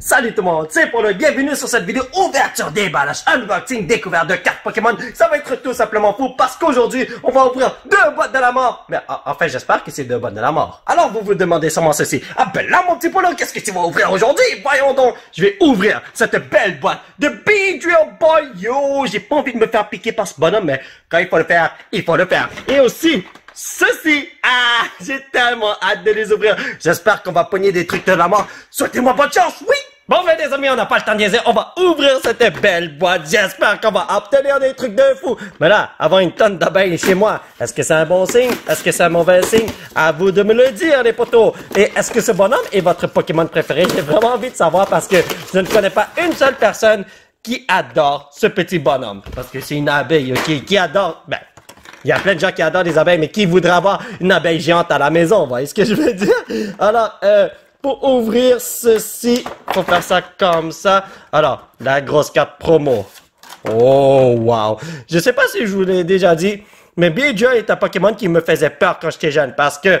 Salut tout le monde, c'est pour le bienvenue sur cette vidéo ouverture déballage, unboxing, découverte de cartes Pokémon. Ça va être tout simplement fou parce qu'aujourd'hui, on va ouvrir deux boîtes de la mort. Mais ah, enfin, j'espère que c'est deux boîtes de la mort. Alors, vous vous demandez sûrement ceci. Ah ben là, mon petit polo, qu'est-ce que tu vas ouvrir aujourd'hui? Voyons donc. Je vais ouvrir cette belle boîte de Beedrill Boy. Yo, j'ai pas envie de me faire piquer par ce bonhomme, mais quand il faut le faire, il faut le faire. Et aussi, ceci. Ah, j'ai tellement hâte de les ouvrir. J'espère qu'on va pogner des trucs de la mort. Souhaitez-moi bonne chance, oui. Bon, ben, les amis, on n'a pas le temps de niaiser. On va ouvrir cette belle boîte. J'espère qu'on va obtenir des trucs de fou. Mais là, avant une tonne d'abeilles chez moi, est-ce que c'est un bon signe? Est-ce que c'est un mauvais signe? À vous de me le dire, les potos. Et est-ce que ce bonhomme est votre Pokémon préféré? J'ai vraiment envie de savoir parce que je ne connais pas une seule personne qui adore ce petit bonhomme. Parce que c'est une abeille, ok? Qui adore, ben, il y a plein de gens qui adorent les abeilles, mais qui voudra avoir une abeille géante à la maison, vous voyez ce que je veux dire? Alors, euh, pour ouvrir ceci, pour faire ça comme ça. Alors, la grosse carte promo. Oh, wow. Je sais pas si je vous l'ai déjà dit, mais BJ est un Pokémon qui me faisait peur quand j'étais jeune parce que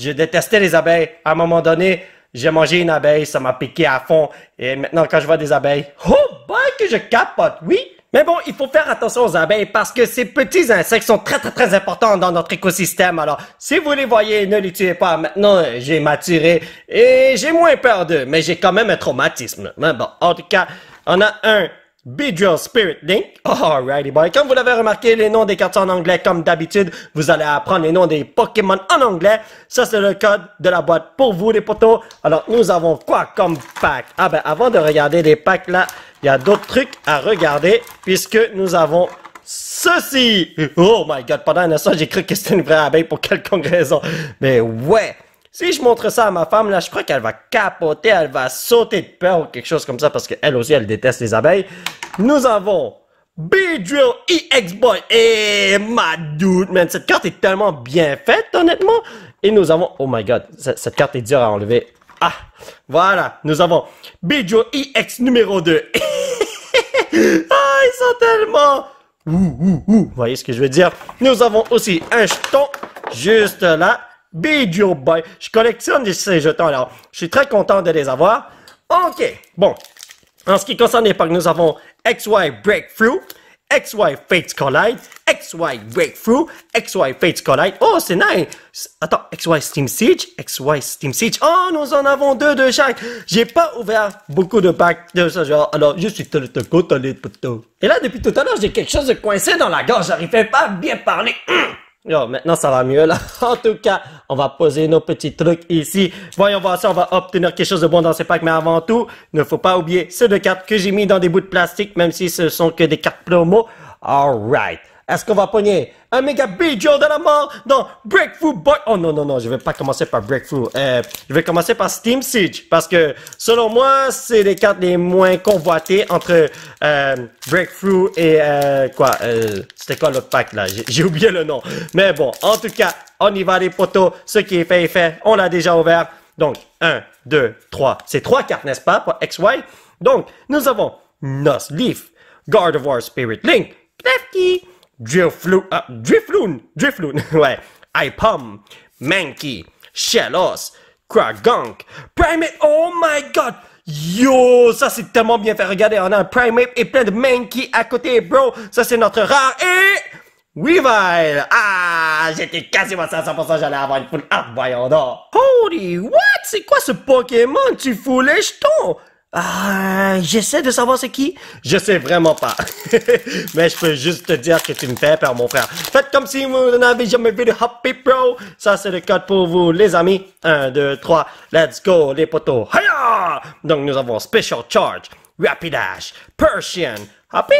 je détestais les abeilles. À un moment donné, j'ai mangé une abeille, ça m'a piqué à fond. Et maintenant, quand je vois des abeilles, oh boy, que je capote, oui! Mais bon, il faut faire attention aux abeilles parce que ces petits insectes sont très très très importants dans notre écosystème. Alors, si vous les voyez, ne les tuez pas. Maintenant, j'ai maturé et j'ai moins peur d'eux, mais j'ai quand même un traumatisme. Mais bon, en tout cas, on a un Bidrill Spirit Dink. Alrighty boy. Comme vous l'avez remarqué, les noms des cartes en anglais, comme d'habitude, vous allez apprendre les noms des Pokémon en anglais. Ça, c'est le code de la boîte pour vous, les potos. Alors, nous avons quoi comme pack? Ah ben, avant de regarder les packs là, il y a d'autres trucs à regarder puisque nous avons ceci. Oh my god, pendant un instant, j'ai cru que c'était une vraie abeille pour quelconque raison. Mais ouais. Si je montre ça à ma femme, là, je crois qu'elle va capoter, elle va sauter de peur ou quelque chose comme ça parce qu'elle aussi, elle déteste les abeilles. Nous avons b EX Boy et ma dude, man. Cette carte est tellement bien faite, honnêtement. Et nous avons, oh my god, cette carte est dure à enlever. Ah, voilà, nous avons Bijo EX numéro 2. ah, ils sont tellement... vous voyez ce que je veux dire? Nous avons aussi un jeton juste là. Big Boy. Je collectionne ces jetons, alors je suis très content de les avoir. OK, bon. En ce qui concerne packs, nous avons XY Breakthrough, XY Fates Collide, XY Breakthrough, XY Fates Collide. Oh, c'est nice! Attends, XY Steam Siege, XY Steam Siege. Oh, nous en avons deux de chaque. J'ai pas ouvert beaucoup de packs de ce genre. Alors, je suis tout Et là, depuis tout à l'heure, j'ai quelque chose de coincé dans la gorge. J'arrivais pas à bien parler. Hum. Yo, maintenant ça va mieux là. En tout cas, on va poser nos petits trucs ici. Voyons voir si on va obtenir quelque chose de bon dans ces packs. Mais avant tout, ne faut pas oublier ceux de cartes que j'ai mis dans des bouts de plastique, même si ce sont que des cartes promo. Alright. Est-ce qu'on va pogner un méga bijou de la mort dans Breakthrough Boy? Oh non, non, non, je vais pas commencer par Breakthrough. Euh, je vais commencer par Steam Siege parce que selon moi, c'est les cartes les moins convoitées entre euh, Breakthrough et euh, quoi? Euh, c'était quoi l'autre pack là? J'ai oublié le nom. Mais bon, en tout cas, on y va les poteaux. Ce qui est fait est fait. On l'a déjà ouvert. Donc, 1, 2, 3. C'est trois cartes, n'est-ce pas, pour XY? Donc, nous avons Nos Leaf, Guard of War Spirit Link, Knefki. Uh, Drifloon, Drifloon, Drifloon, ouais, Ipom, Mankey, Shellos, Kragunk, Primate, oh my god! Yo, ça c'est tellement bien fait. Regardez, on a un Primate et plein de Mankey à côté, bro. Ça c'est notre rare et... Weavile! Ah, j'étais quasiment à 100%, j'allais avoir une foule. Ah, voyons donc. Holy, what? C'est quoi ce Pokémon? Tu fous les jetons? Ah, j'essaie de savoir c'est qui. Je sais vraiment pas. Mais je peux juste te dire que tu me fais peur, mon frère. Faites comme si vous n'avez jamais vu de Happy Pro. Ça, c'est le code pour vous, les amis. 1, 2, 3, let's go, les potos. Donc, nous avons Special Charge, Rapidash, Persian, Happy,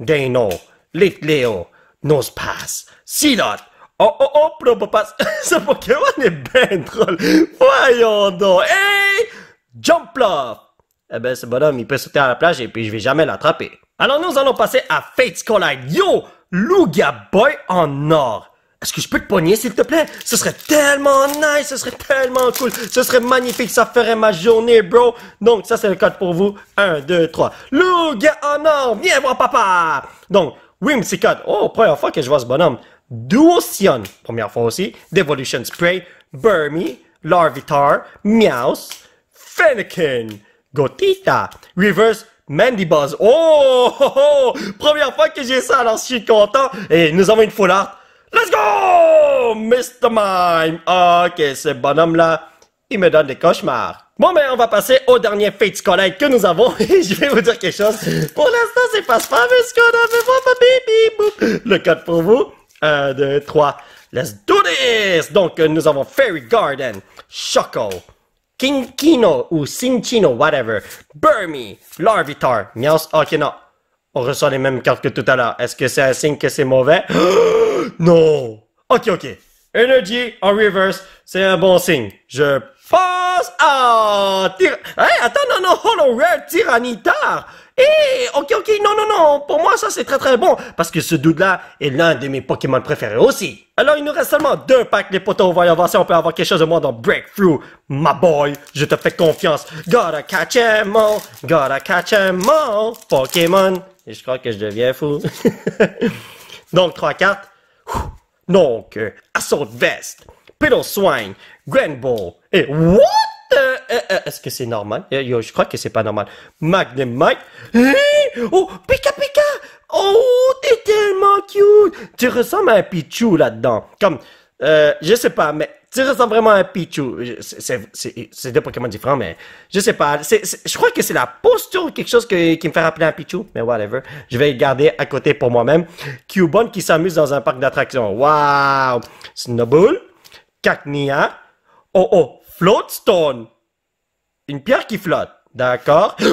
Dano, Leaf Leo, Nose Pass, Silot, Oh oh oh, Pro Ce Pokémon est ben drôle. Voyons donc. Hey! Jump eh ben, ce bonhomme, il peut sauter à la plage et puis je vais jamais l'attraper. Alors, nous allons passer à Fates Collide. Yo! Lugaboy Boy en or. Est-ce que je peux te pogner, s'il te plaît? Ce serait tellement nice, ce serait tellement cool, ce serait magnifique, ça ferait ma journée, bro. Donc, ça, c'est le code pour vous. 1, 2, 3. Lugaboy en or, viens voir papa! Donc, code. Oh, première fois que je vois ce bonhomme. Duocion, première fois aussi. Devolution Spray, Burmy, Larvitar, Meowth, Fennekin. Gotita, reverse Mandy Oh, oh, oh, Première fois que j'ai ça, alors je suis content. Et nous avons une full Let's go! Mr. Mime! Ok, ce bonhomme-là, il me donne des cauchemars. Bon, mais ben, on va passer au dernier Fates scolaire que nous avons. Et je vais vous dire quelque chose. Pour l'instant, c'est pas ce qu'on a. baby. Le code pour vous. 1, 2, 3. Let's do this! Donc, nous avons Fairy Garden, Choco, Kinkino ou Sinchino, whatever. Burmy, Larvitar, Mios, Ok, oh, non. On reçoit les mêmes cartes que tout à l'heure. Est-ce que c'est un signe que c'est mauvais? non! Ok, ok. Energy en reverse, c'est un bon signe. Je pense à... Tyr... Hey, attends, non, non, Hollow Rare Tyranitar! Eh, ok, ok, non, non, non, pour moi ça c'est très très bon, parce que ce dude-là est l'un de mes Pokémon préférés aussi. Alors il nous reste seulement deux packs, les potos, voyons voir si on peut avoir quelque chose de moins dans Breakthrough. My boy, je te fais confiance. Gotta catch em all, gotta catch em all, Pokémon. Et je crois que je deviens fou. Donc trois cartes. Donc, Assault Vest, Piddle Swine, Grand Ball, et what? Euh, euh, est-ce que c'est normal? Euh, yo, je crois que c'est pas normal. Magnum Mike. Oh, Pika Pika! Oh, t'es tellement cute! Tu ressembles à un Pichu là-dedans. Comme, euh, je sais pas, mais tu ressembles vraiment à un Pichu. C'est deux Pokémon différents, mais je sais pas. je crois que c'est la posture ou quelque chose qui me fait rappeler un Pichu, mais whatever. Je vais le garder à côté pour moi-même. Cubone qui s'amuse dans un parc d'attractions. Wow! Snowball, Cacnea, oh oh, Floatstone. Une pierre qui flotte. D'accord Oh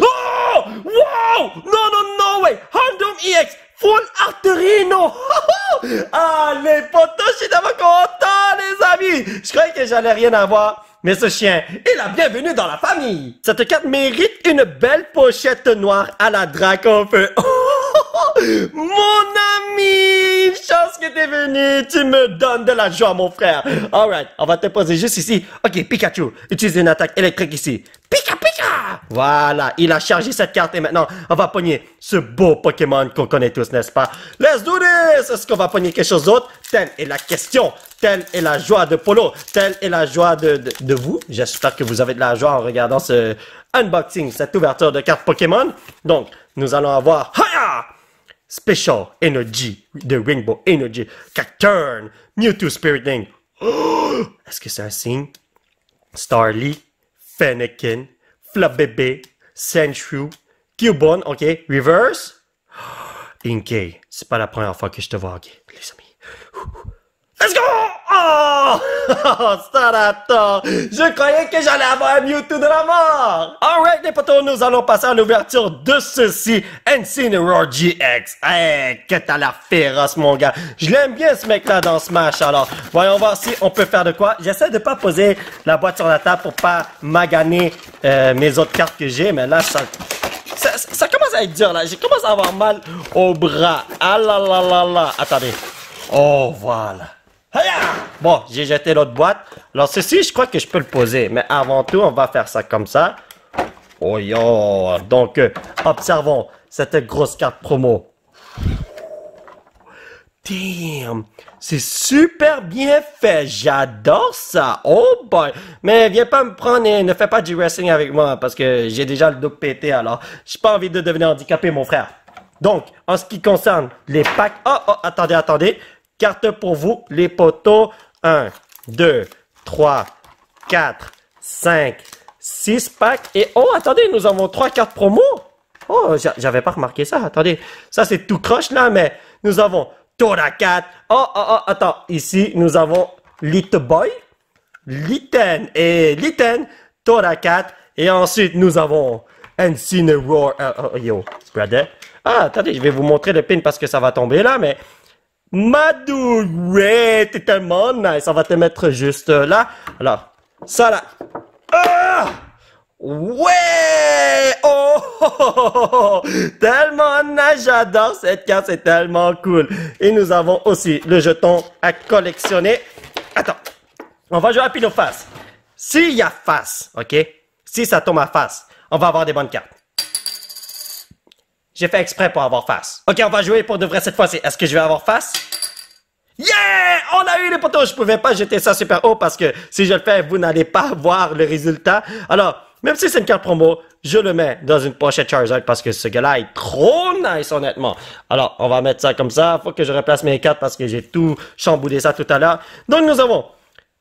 Wow Non, non, non, way, Random EX Full Arterino Ah, les potos, je suis content, les amis Je croyais que j'allais rien avoir, mais ce chien est la bienvenue dans la famille Cette carte mérite une belle pochette noire à la dragon feu Mon ami Chance que t'es venu Tu me donnes de la joie, mon frère Alright, on va te poser juste ici. Ok, Pikachu, utilise une attaque électrique ici. Pika Pika Voilà, il a chargé cette carte et maintenant, on va pogner ce beau Pokémon qu'on connaît tous, n'est-ce pas Let's do this Est-ce qu'on va pogner quelque chose d'autre Telle est la question, telle est la joie de Polo, telle est la joie de, de, vous. J'espère que vous avez de la joie en regardant ce unboxing, cette ouverture de carte Pokémon. Donc, nous allons avoir... Haya! Special Energy de Rainbow Energy, Cacturne, Mewtwo Spirit Est-ce que c'est un signe? Starly, Fennekin, Flabébé, Senshu, Cubone, ok, Reverse. Inkey, c'est pas la première fois que je te vois, ok, les amis. Let's go! Oh! Oh, Je croyais que j'allais avoir un Mewtwo de la mort! Alright, les potos, nous allons passer à l'ouverture de ceci, Incineroar GX. Hey, que t'as la féroce, mon gars! Je l'aime bien, ce mec-là, dans ce match. alors. Voyons voir si on peut faire de quoi. J'essaie de pas poser la boîte sur la table pour pas maganer euh, mes autres cartes que j'ai, mais là, ça... commence à être dur, là. J'ai commencé à avoir mal au bras. Ah là là là là. Attendez. Oh, voilà. Bon, j'ai jeté l'autre boîte. Alors, ceci, je crois que je peux le poser. Mais avant tout, on va faire ça comme ça. Oh yo! Donc, euh, observons cette grosse carte promo. Damn! C'est super bien fait! J'adore ça! Oh boy! Mais viens pas me prendre et ne fais pas du wrestling avec moi parce que j'ai déjà le dos pété alors j'ai pas envie de devenir handicapé, mon frère. Donc, en ce qui concerne les packs... Oh, oh, attendez, attendez! Carte pour vous, les poteaux. 1, 2, 3, 4, 5, 6 packs. Et oh, attendez, nous avons 3 cartes promo. Oh, j'avais pas remarqué ça. Attendez, ça c'est tout croche là, mais nous avons Tora 4. Oh, oh, oh, attends. Ici, nous avons Little Boy, Litten et Litten, Tora 4. Et ensuite, nous avons Encineroar. Oh, euh, oh, yo, Ah, attendez, je vais vous montrer le pin parce que ça va tomber là, mais ouais, t'es tellement nice. On va te mettre juste là. Alors, ça là. Ah! Ouais! Oh, Tellement nice, j'adore cette carte, c'est tellement cool. Et nous avons aussi le jeton à collectionner. Attends, on va jouer à pile face. S'il y a face, ok? Si ça tombe à face, on va avoir des bonnes cartes. J'ai fait exprès pour avoir face. Ok, on va jouer pour de vrai cette fois-ci. Est-ce que je vais avoir face? Yeah! On a eu les poteaux! Je pouvais pas jeter ça super haut parce que si je le fais, vous n'allez pas voir le résultat. Alors, même si c'est une carte promo, je le mets dans une pochette Charizard parce que ce gars-là est trop nice, honnêtement. Alors, on va mettre ça comme ça. Faut que je replace mes cartes parce que j'ai tout chamboudé ça tout à l'heure. Donc, nous avons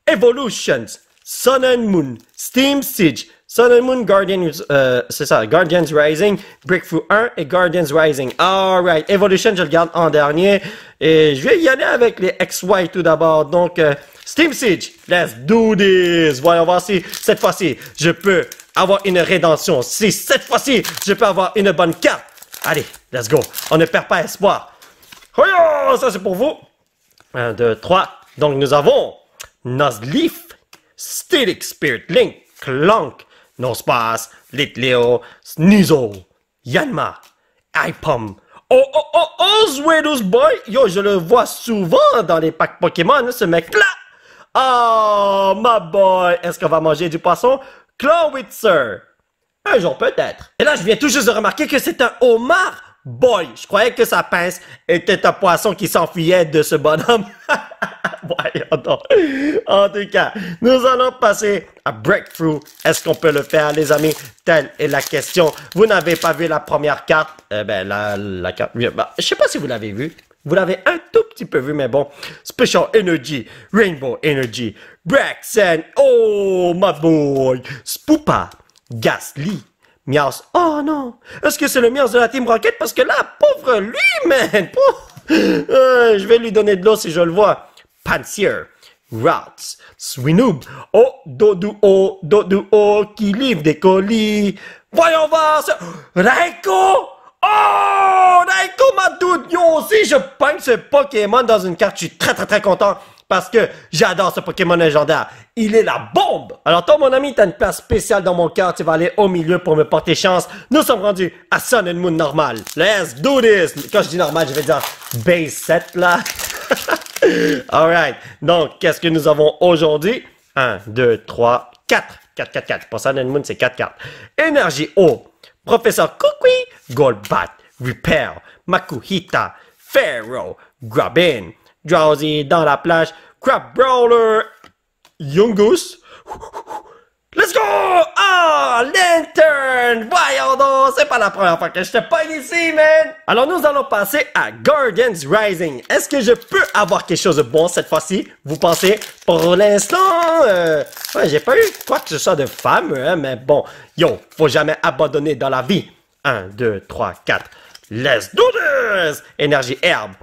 Evolutions, Sun and Moon, Steam Siege, Sun and Moon, Guardians, euh, c'est ça, Guardians Rising, Breakthrough 1 et Guardians Rising. Alright, Evolution, je le garde en dernier. Et je vais y aller avec les XY tout d'abord. Donc, euh, Steam Siege, let's do this. Voyons voir si cette fois-ci, je peux avoir une rédemption. Si cette fois-ci, je peux avoir une bonne carte. Allez, let's go. On ne perd pas espoir. Oh ça c'est pour vous. 1, 2, 3. Donc, nous avons Nazleaf, Stelic Spirit Link, Clank, Nospas, Leo, Sneezo, Yanma, Ipom. Oh, oh, oh, oh, Zwedos Boy! Yo, je le vois souvent dans les packs Pokémon, ce mec-là! Oh, my boy! Est-ce qu'on va manger du poisson? Clawitzer! Un jour peut-être. Et là, je viens tout juste de remarquer que c'est un homard! boy, je croyais que sa pince était un poisson qui s'enfuyait de ce bonhomme. Oh en tout cas, nous allons passer à Breakthrough. Est-ce qu'on peut le faire, les amis? Telle est la question. Vous n'avez pas vu la première carte? Eh ben, la, la carte... Bah, je sais pas si vous l'avez vue. Vous l'avez un tout petit peu vu, mais bon. Special Energy, Rainbow Energy, Braxen, oh my boy, Spoopa, Gasly, Oh non! Est-ce que c'est le Mias de la Team Rocket? Parce que là, pauvre lui, man! Euh, je vais lui donner de l'eau si je le vois. Pansier. Rats. Swinoob. Oh, Doduo, oh, Doduo, oh, qui livre des colis. Voyons voir ce... Raiko! Oh! Raiko, ma doute! Yo aussi, je pince ce Pokémon dans une carte. Je suis très, très, très content parce que j'adore ce Pokémon légendaire. Il est la bombe! Alors toi, mon ami, t'as une place spéciale dans mon cœur. Tu vas aller au milieu pour me porter chance. Nous sommes rendus à Sun and Moon normal. Let's do this! Quand je dis normal, je vais dire base 7, là. Alright. Donc, qu'est-ce que nous avons aujourd'hui? 1, 2, 3, 4. 4, 4, 4. Pour Sun and Moon, c'est 4 cartes. Énergie eau. Professeur Kukui. Golbat. Repair. Makuhita. Pharaoh. Grabin. Drowsy dans la plage. Crab Brawler. Goose, Let's go! Ah! Lantern! Voyons donc! C'est pas la première fois que je te pogne ici, man! Alors nous allons passer à Guardians Rising. Est-ce que je peux avoir quelque chose de bon cette fois-ci? Vous pensez? Pour l'instant, euh, j'ai pas eu quoi que ce soit de femme, hein, mais bon. Yo, faut jamais abandonner dans la vie. 1, 2, 3, 4. Let's do this! Énergie herbe.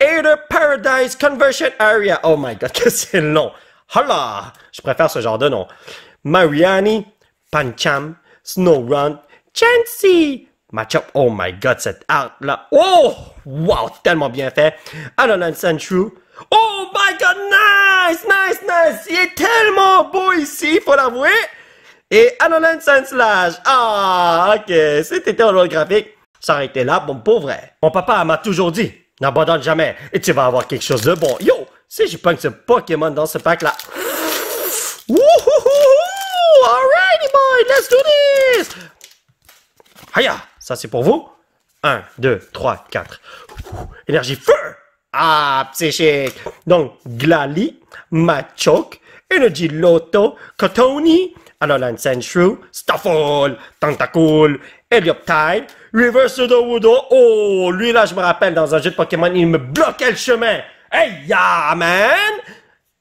Ada Paradise Conversion Area. Oh my god, que c'est long. Hola! Je préfère ce genre de nom. Mariani, Pancham, Snow Run, Chancy, Matchup. Oh my god, cette art là. Oh! Wow, tellement bien fait. Anolan Sanchu. Oh my god, nice, nice, nice. Il est tellement beau ici, faut l'avouer. Et Anolan Sunslash. Ah, ok, c'était graphique. Ça aurait été là, bon, pauvre. Mon papa m'a toujours dit, N'abandonne jamais et tu vas avoir quelque chose de bon. Yo, si je punk ce Pokémon dans ce pack-là. Wouhouhou! Alrighty, boy, let's do this! Hiya! Ça, c'est pour vous. 1, 2, 3, 4. Énergie feu! Ah, psychique! Donc, Glalie, Machoke, Energy Lotto, Cotoni, Anolan Senshu, Staffol, Tentacool, of the wood, Oh, lui là, je me rappelle, dans un jeu de Pokémon, il me bloquait le chemin. Hey, ya, man!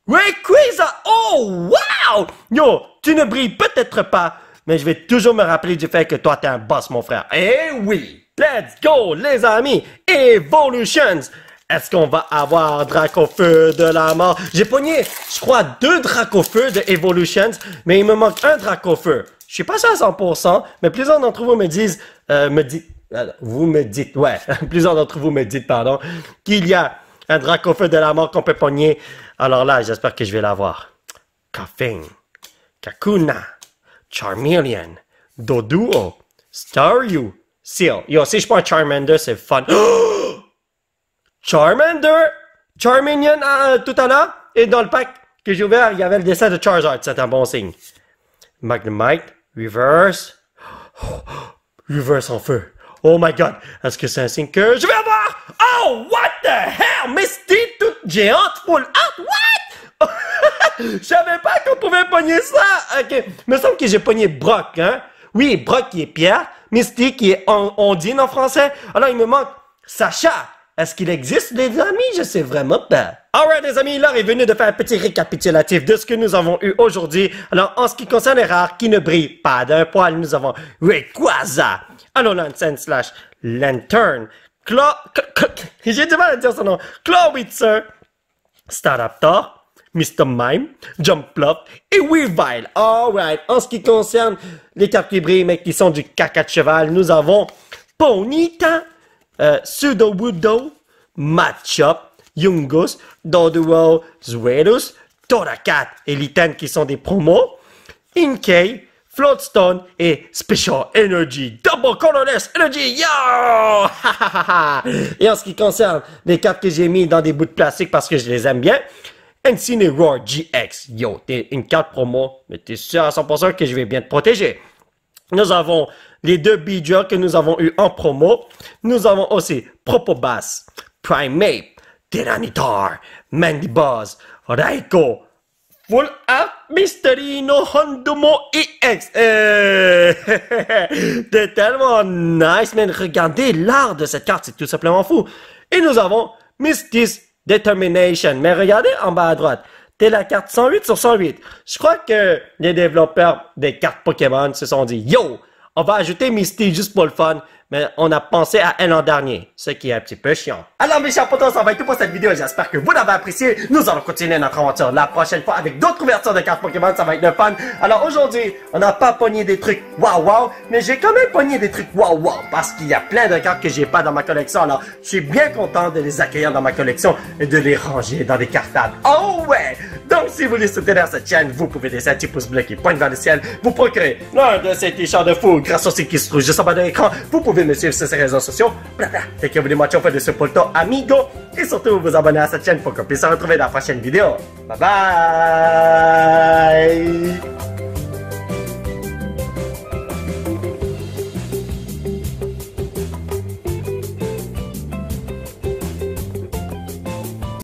Rayquaza! Oh, wow! Yo, tu ne brilles peut-être pas, mais je vais toujours me rappeler du fait que toi, t'es un boss, mon frère. Eh oui! Let's go, les amis! Evolutions! Est-ce qu'on va avoir Dracofeu de la mort? J'ai pogné, je crois, deux Dracofeu de Evolutions, mais il me manque un Dracofeu. Je suis pas sûr à 100%, mais plusieurs d'entre vous me disent, euh, me dit, euh, vous me dites, ouais, plusieurs d'entre vous me dites, pardon, qu'il y a un Dracofeu de la mort qu'on peut pogner. Alors là, j'espère que je vais l'avoir. Coughing, Kakuna, Charmeleon, Doduo, Staryu, Seal. Yo, si je prends Charmander, c'est fun. Oh! Charmander, Charminion euh, euh, tout à l'heure, et dans le pack que j'ai ouvert, il y avait le dessin de Charizard, c'est un bon signe. Magnemite, Reverse, Reverse en feu. Oh my god, est-ce que c'est un signe que je vais avoir? Oh, what the hell? Misty toute géante, full out, what? Je savais pas qu'on pouvait pogner ça! Ok, me semble que j'ai pogné Brock, hein? Oui, Brock qui est Pierre, Misty qui est on Ondine en français. Alors il me manque Sacha, est-ce qu'il existe des amis? Je sais vraiment pas. Alright les amis, l'heure est venue de faire un petit récapitulatif de ce que nous avons eu aujourd'hui. Alors en ce qui concerne les rares qui ne brillent pas d'un poil, nous avons Rayquaza, Anolansen, slash Lantern, Clo... J'ai du mal à dire son nom. Clawitzer, Staraptor, Mr. Mime, Jumpluff et Weavile. Alright, en ce qui concerne les cartes qui brillent mais qui sont du caca de cheval, nous avons Ponyta, euh, pseudo Sudowoodo, Matchup, Yungus, Doduo, Zuerus, Torakat et Litan qui sont des promos, Inkei, Floodstone et Special Energy, Double Colorless Energy, yo! et en ce qui concerne les cartes que j'ai mis dans des bouts de plastique parce que je les aime bien, Encine Roar GX, yo, t'es une carte promo, mais t'es sûr à 100% que je vais bien te protéger. Nous avons les deux beatjars que nous avons eu en promo. Nous avons aussi Propobass, Primate, Mandy Buzz, Raiko, Full Up Misterino, Hondomo EX. X. c'est eh, tellement nice, mais regardez l'art de cette carte, c'est tout simplement fou. Et nous avons Mystis Determination. Mais regardez en bas à droite. T'es la carte 108 sur 108. Je crois que les développeurs des cartes Pokémon se sont dit, yo, on va ajouter Misty juste pour le fun, mais on a pensé à elle en dernier, ce qui est un petit peu chiant. Alors mes chers potos, ça va être tout pour cette vidéo, j'espère que vous l'avez apprécié. Nous allons continuer notre aventure la prochaine fois avec d'autres ouvertures de cartes Pokémon, ça va être le fun. Alors aujourd'hui, on n'a pas pogné des trucs waouh wow, mais j'ai quand même pogné des trucs waouh wow, parce qu'il y a plein de cartes que j'ai pas dans ma collection, alors je suis bien content de les accueillir dans ma collection et de les ranger dans des cartables. Oh ouais si vous voulez soutenir cette chaîne, vous pouvez laisser un petit pouce bleu qui pointe vers le ciel, vous procurer l'un de ces t-shirts de fou grâce au site qui se trouve juste en bas de l'écran. Vous pouvez me suivre sur ces réseaux sociaux. Et que vous les de ce amigo. Et surtout, vous abonner à cette chaîne pour qu'on puisse se retrouver dans la prochaine vidéo. Bye bye!